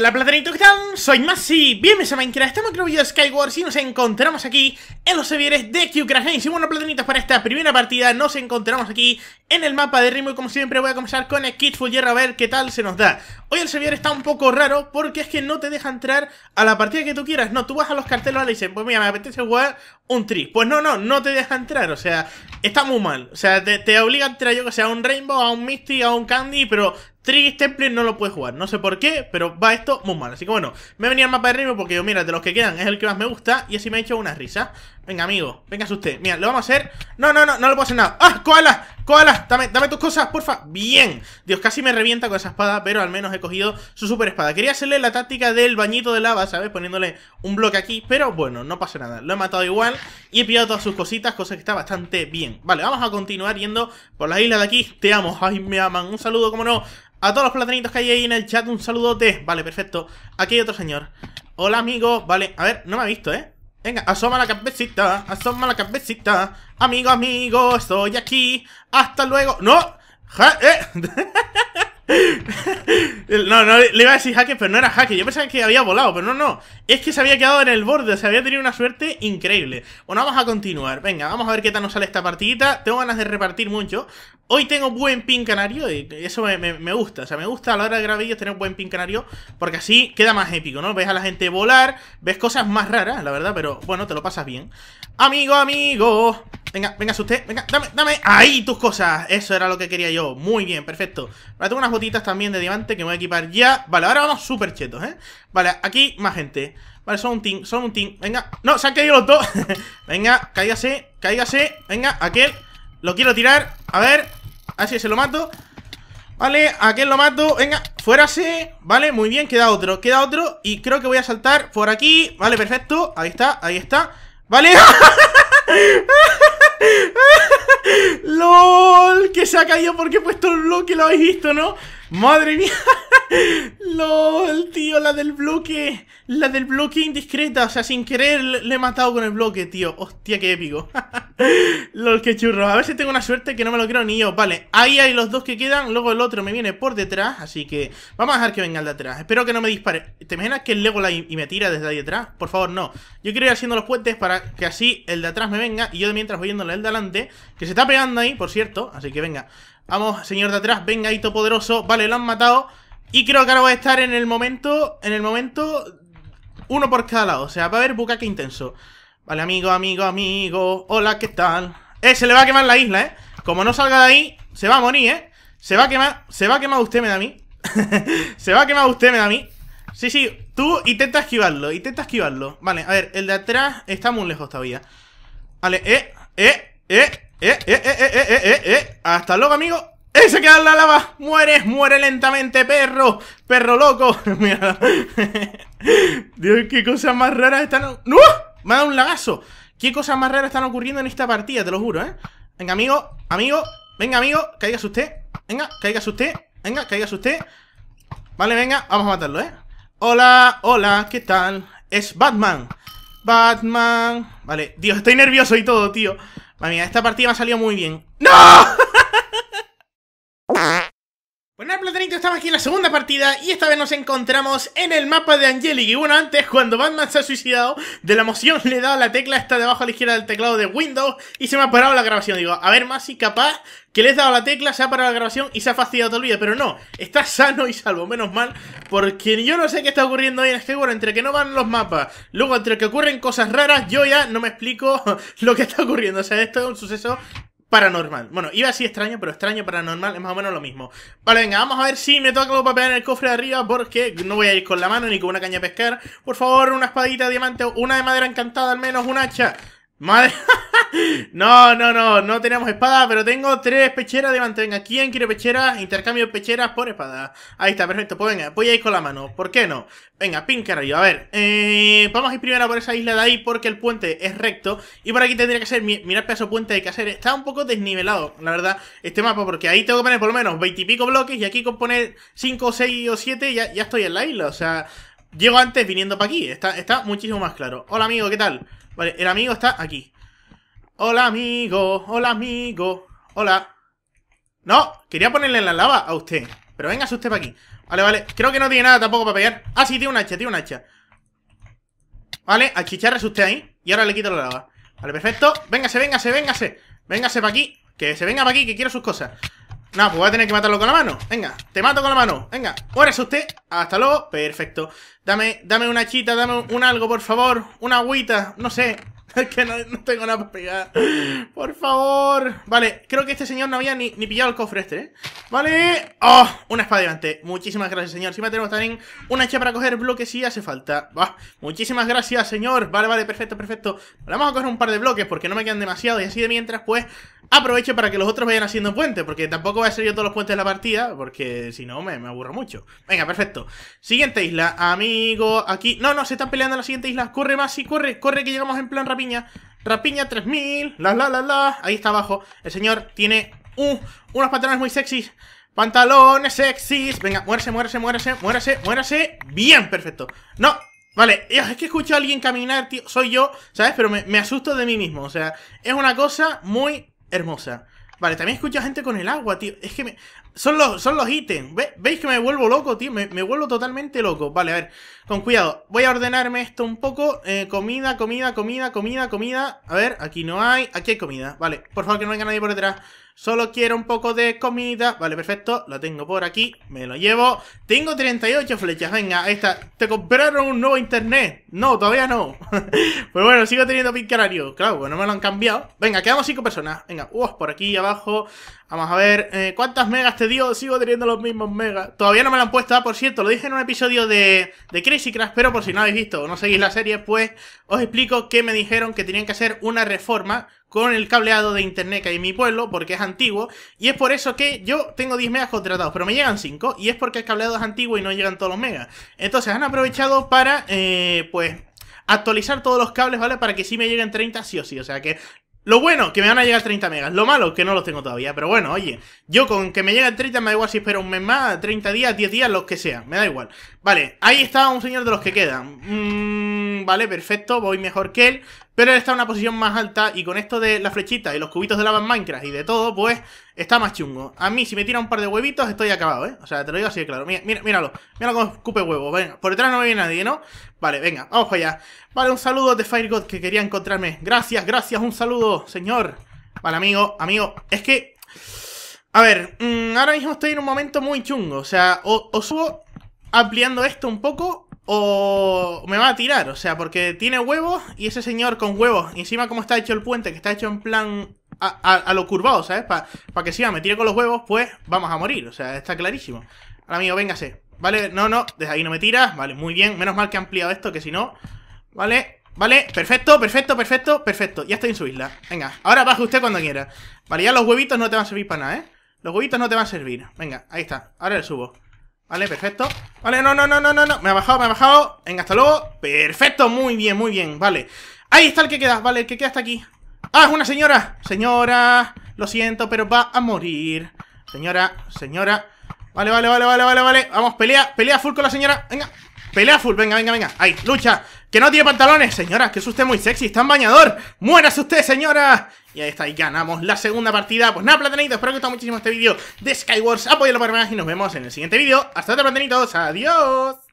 Hola Platanito, ¿qué tal? Soy Masi, bienvenidos a Minecraft, estamos en un video de Skywars y nos encontramos aquí en los servidores de Games Y bueno Platanitos, para esta primera partida nos encontramos aquí en el mapa de Rimo y como siempre voy a comenzar con el Kit Full a ver qué tal se nos da Hoy el servidor está un poco raro porque es que no te deja entrar a la partida que tú quieras, no, tú vas a los carteles y le dicen, pues mira, me apetece jugar un tri Pues no, no, no te deja entrar, o sea, está muy mal, o sea, te, te obliga a entrar yo que sea a un Rainbow, a un Misty, a un Candy, pero Trigis Temple no lo puede jugar, no sé por qué, pero va esto muy mal. Así que bueno, me venía el mapa de ritmo porque yo, mira, de los que quedan es el que más me gusta y así me ha hecho una risa. Venga, amigo, venga usted. Mira, lo vamos a hacer. No, no, no, no lo puedo hacer nada. ¡Ah! ¡Koala! ¡Koala! Dame, dame tus cosas, porfa. Bien. Dios, casi me revienta con esa espada, pero al menos he cogido su super espada. Quería hacerle la táctica del bañito de lava, ¿sabes? Poniéndole un bloque aquí, pero bueno, no pasa nada. Lo he matado igual y he pillado todas sus cositas, cosa que está bastante bien. Vale, vamos a continuar yendo por la isla de aquí. Te amo, ay, me aman. Un saludo, como no, a todos los platanitos que hay ahí en el chat. Un saludote. Vale, perfecto. Aquí hay otro señor. Hola, amigo. Vale, a ver, no me ha visto, ¿eh? Venga, asoma la cabecita, asoma la cabecita. Amigo, amigo, estoy aquí. Hasta luego. ¡No! Ja, eh. No, no, le iba a decir Hacker, pero no era hacker, Yo pensaba que había volado, pero no, no. Es que se había quedado en el borde, o se había tenido una suerte increíble. Bueno, vamos a continuar. Venga, vamos a ver qué tal nos sale esta partidita. Tengo ganas de repartir mucho. Hoy tengo buen pin canario y eso me, gusta. O sea, me gusta a la hora de grabar vídeos tener buen pin canario porque así queda más épico, ¿no? Ves a la gente volar, ves cosas más raras, la verdad, pero bueno, te lo pasas bien. Amigo, amigo. Venga, venga, usted. Venga, dame, dame. Ahí tus cosas. Eso era lo que quería yo. Muy bien, perfecto. Ahora tengo unas también de diamante que me voy a equipar ya. Vale, ahora vamos súper chetos, ¿eh? Vale, aquí más gente. Vale, son un team, son un team. Venga, no, se han caído los dos. venga, cáigase, cáigase. Venga, aquel. Lo quiero tirar. A ver, así se lo mato. Vale, aquel lo mato. Venga, fuérase. Vale, muy bien, queda otro. Queda otro. Y creo que voy a saltar por aquí. Vale, perfecto. Ahí está, ahí está. Vale. ¡LOL! Que se ha caído porque he puesto el bloque, lo habéis visto, ¿no? ¡Madre mía! el tío! La del bloque. La del bloque indiscreta. O sea, sin querer le he matado con el bloque, tío. ¡Hostia, qué épico! ¡Lol, qué churro! A ver si tengo una suerte que no me lo creo ni yo. Vale, ahí hay los dos que quedan. Luego el otro me viene por detrás. Así que vamos a dejar que venga el de atrás. Espero que no me dispare. ¿Te imaginas que el Lego la y me tira desde ahí detrás? Por favor, no. Yo quiero ir haciendo los puentes para que así el de atrás me venga. Y yo de mientras voy yéndole el de adelante. Que se está pegando ahí, por cierto. Así que venga. Vamos, señor de atrás, venga, hito poderoso. Vale, lo han matado. Y creo que ahora va a estar en el momento... En el momento... Uno por cada lado. O sea, va a haber bucaque intenso. Vale, amigo, amigo, amigo. Hola, ¿qué tal? Eh, se le va a quemar la isla, ¿eh? Como no salga de ahí, se va a morir, ¿eh? Se va a quemar... Se va a quemar usted, me da a mí. se va a quemar usted, me da a mí. Sí, sí, tú intenta esquivarlo, intenta esquivarlo. Vale, a ver, el de atrás está muy lejos todavía. Vale, eh, eh, eh, eh, eh, eh, eh, eh, eh, eh, eh. Hasta luego, amigo. ¡Eh, se queda en la lava! ¡Muere! ¡Muere lentamente, perro! ¡Perro loco! Dios, qué cosas más raras están... ¡No! Me ha dado un lagazo. Qué cosas más raras están ocurriendo en esta partida, te lo juro, ¿eh? Venga, amigo. Amigo. Venga, amigo. su usted. Venga, caigas usted. Venga, su usted. Vale, venga. Vamos a matarlo, ¿eh? Hola, hola, ¿qué tal? Es Batman. Batman. Vale. Dios, estoy nervioso y todo, tío. La mía, esta partida me ha salido muy bien. ¡No! Bueno, Platanito, estamos aquí en la segunda partida y esta vez nos encontramos en el mapa de Angelic. Y bueno, antes, cuando Batman se ha suicidado, de la emoción le he dado la tecla está debajo a la izquierda del teclado de Windows y se me ha parado la grabación. Digo, a ver, más si capaz que le he dado la tecla, se ha parado la grabación y se ha fastidiado todo el vídeo. Pero no, está sano y salvo, menos mal, porque yo no sé qué está ocurriendo ahí en este bueno, entre que no van los mapas, luego entre que ocurren cosas raras, yo ya no me explico lo que está ocurriendo. O sea, esto es un suceso paranormal. Bueno, iba así extraño, pero extraño paranormal es más o menos lo mismo. Vale, venga, vamos a ver si me toca los papel en el cofre de arriba porque no voy a ir con la mano ni con una caña a pescar. Por favor, una espadita de diamante, una de madera encantada al menos, un hacha. Madre... no, no, no, no tenemos espada, pero tengo tres pecheras de mantenga. ¿Quién quiere pecheras? Intercambio pecheras por espada. Ahí está, perfecto. Pues venga, voy a ir con la mano. ¿Por qué no? Venga, pinca yo A ver, eh, vamos a ir primero por esa isla de ahí porque el puente es recto. Y por aquí tendría que ser, mirar peso puente hay que hacer Está un poco desnivelado, la verdad, este mapa, porque ahí tengo que poner por lo menos veintipico bloques y aquí con poner 5, 6 o siete ya, estoy en la isla. O sea, llego antes viniendo para aquí. Está, está muchísimo más claro. Hola amigo, ¿qué tal? Vale, el amigo está aquí. Hola, amigo. Hola, amigo. Hola. No, quería ponerle la lava a usted. Pero venga usted para aquí. Vale, vale. Creo que no tiene nada tampoco para pegar. Ah, sí, tiene un hacha, tiene un hacha. Vale, chicharra usted ahí. Y ahora le quito la lava. Vale, perfecto. Véngase, véngase, véngase. Véngase para aquí. Que se venga para aquí, que quiero sus cosas. No, pues voy a tener que matarlo con la mano. Venga, te mato con la mano. Venga, muérase usted. Hasta luego. Perfecto. Dame, dame una chita, dame un algo, por favor. Una agüita, no sé. que no, tengo nada para pegar. Por favor. Vale, creo que este señor no había ni, ni pillado el cofre este, ¿eh? Vale, oh, una espada diamante Muchísimas gracias, señor me tenemos también una hecha para coger bloques si hace falta va Muchísimas gracias, señor Vale, vale, perfecto, perfecto Vamos a coger un par de bloques porque no me quedan demasiados Y así de mientras, pues, aprovecho para que los otros vayan haciendo puentes Porque tampoco voy a hacer yo todos los puentes de la partida Porque si no, me, me aburro mucho Venga, perfecto Siguiente isla, amigo, aquí No, no, se están peleando en la siguiente isla Corre, más y corre, corre que llegamos en plan rapiña Rapiña 3000, la la la la Ahí está abajo El señor tiene Uh, unos pantalones muy sexys. Pantalones sexys. Venga, muérase, muérase, muérase, muérase, muérase Bien, perfecto. No, Vale, ah, es que escucho a alguien caminar, tío. Soy yo, ¿sabes? Pero me, asusto de mí mismo. O sea, es una cosa muy hermosa. Vale, también escucho a gente con el agua, tío. Es que me... Son los, son los ítems. ¿Veis que me vuelvo loco, tío? Me, vuelvo totalmente loco. Vale, a ver. Con cuidado. Voy a ordenarme esto un poco. Eh, comida, comida, comida, comida, comida. A ver, aquí no hay. Aquí hay comida. Vale, por favor que no venga nadie por detrás. Solo quiero un poco de comida. Vale, perfecto. La tengo por aquí. Me lo llevo. Tengo 38 flechas. Venga, ahí está. Te compraron un nuevo internet. No, todavía no. pues bueno, sigo teniendo pincarario. Claro, pues no me lo han cambiado. Venga, quedamos 5 personas. Venga, uh, por aquí abajo. Vamos a ver, eh, ¿cuántas megas te dio? Sigo teniendo los mismos megas. Todavía no me lo han puesto, ah, por cierto, lo dije en un episodio de, de Crazy Crash, pero por si no habéis visto o no seguís la serie, pues os explico que me dijeron que tenían que hacer una reforma con el cableado de internet que hay en mi pueblo, porque es antiguo, y es por eso que yo tengo 10 megas contratados, pero me llegan 5, y es porque el cableado es antiguo y no llegan todos los megas. Entonces han aprovechado para, eh, pues, actualizar todos los cables, ¿vale? Para que sí me lleguen 30 sí o sí, o sea que lo bueno, que me van a llegar 30 megas. Lo malo, que no los tengo todavía. Pero bueno, oye, yo con que me lleguen 30 me da igual si espero un mes más, 30 días, 10 días, los que sea. Me da igual. Vale, ahí está un señor de los que quedan. Mm, vale, perfecto, voy mejor que él. Pero él está en una posición más alta y con esto de la flechita y los cubitos de lava en Minecraft y de todo, pues está más chungo. A mí, si me tira un par de huevitos, estoy acabado, ¿eh? O sea, te lo digo así de claro. Mira, míralo, míralo como escupe huevos. Venga, por detrás no me viene nadie, ¿no? Vale, venga, vamos para allá. Vale, un saludo de FireGod que quería encontrarme. Gracias, gracias, un saludo, señor. Vale, amigo, amigo, es que... A ver, mm, ahora mismo estoy en un momento muy chungo. O sea, os subo ampliando esto un poco o me va a tirar, o sea, porque tiene huevos y ese señor con huevos, encima como está hecho el puente, que está hecho en plan a, lo curvado, ¿sabes? Para que siga, me tire con los huevos, pues vamos a morir, o sea, está clarísimo. Ahora, amigo, véngase. Vale, no, no, desde ahí no me tiras, vale, muy bien, menos mal que ha ampliado esto, que si no, vale, vale, perfecto, perfecto, perfecto, perfecto, ya estoy en su isla. Venga, ahora baje usted cuando quiera. Vale, ya los huevitos no te van a servir para nada, ¿eh? Los huevitos no te van a servir. Venga, ahí está, ahora le subo. Vale, perfecto Vale, no, no, no, no, no, no Me ha bajado, me ha bajado Venga, hasta luego Perfecto, muy bien, muy bien Vale Ahí está el que queda, vale, el que queda hasta aquí ¡Ah, es una señora! Señora Lo siento, pero va a morir Señora, señora Vale, vale, vale, vale, vale, vale Vamos, pelea, pelea full con la señora Venga Pelea venga, venga, venga Ahí, lucha Que no tiene pantalones, señora Que es usted muy sexy Está en bañador Muérase usted, señora Y ahí está, y ganamos la segunda partida Pues nada, platanitos Espero que os haya muchísimo este vídeo de Skywars Apoyalo para más Y nos vemos en el siguiente vídeo Hasta otra, platanitos Adiós